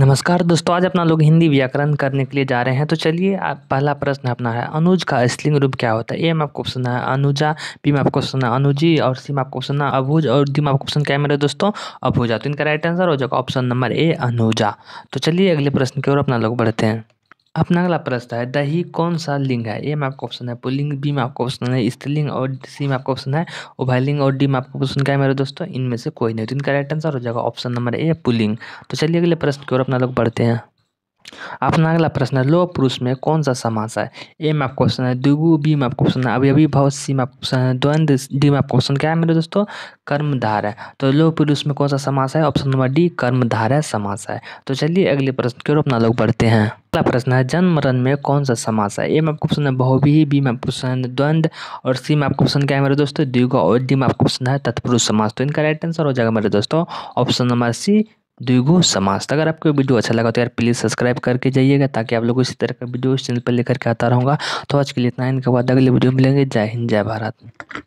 नमस्कार दोस्तों आज अपना लोग हिंदी व्याकरण करने के लिए जा रहे हैं तो चलिए आप पहला प्रश्न अपना है अनुज का स्त्रीलिंग रूप क्या होता है ए में आपको ऑप्शन है अनुजा बी में आपको ऑप्शन है अनुजी और सी में आपको ऑप्शन है अभुज और डी में आपको ऑप्शन क्या है मेरे दोस्तों अभुजा तो इनका राइट आंसर हो जाएगा ऑप्शन नंबर ए अनुजा तो चलिए अगले प्रश्न की ओर अपना लोग बढ़ते हैं अपना अगला प्रश्न है दही कौन सा लिंग है ए में आपका ऑप्शन है पुलिंग बी में आपका ऑप्शन है स्त्रीलिंग और सी में आपका ऑप्शन है उभयलिंग और डी में आपका ऑप्शन क्या है मेरे दोस्तों इनमें से कोई नहीं तो इनका राइट आंसर हो जाएगा ऑप्शन नंबर ए पुलिंग तो चलिए अगले प्रश्न की ओर अपना लोग बढ़ते हैं अपना अगला प्रश्न है लोह पुरुष में कौन सा समास है ए में आपको क्वेश्चन है दुगु बी में आपको क्वेश्चन है अभी अभी भाव सी में आपको क्वेश्चन है द्वंद डी में आपको क्वेश्चन क्या है मेरे दोस्तों कर्मधार है तो लोह पुरुष में कौन सा समास है ऑप्शन नंबर डी कर्मधार है समास है तो चलिए अगले प्रश्न की ओर अपना लोग बढ़ते हैं अगला प्रश्न है जन्म मरण में कौन सा समास है ए में आपको क्वेश्चन है बहुबी बी में आपको क्वेश्चन है द्वंद और सी में आपको क्वेश्चन क्या है मेरे दोस्तों दुगु और डी में आपको क्वेश्चन है तत्पुरुष समास तो इनका राइट आंसर हो जाएगा मेरे दोस्तों ऑप्शन नंबर सी द्विगु समास अगर आपको वीडियो अच्छा लगा तो यार प्लीज़ सब्सक्राइब करके जाइएगा ताकि आप लोग इसी तरह का वीडियो इस चैनल पर लेकर के आता रहूँगा तो आज के लिए इतना इनके बाद अगले वीडियो मिलेंगे जय हिंद जय भारत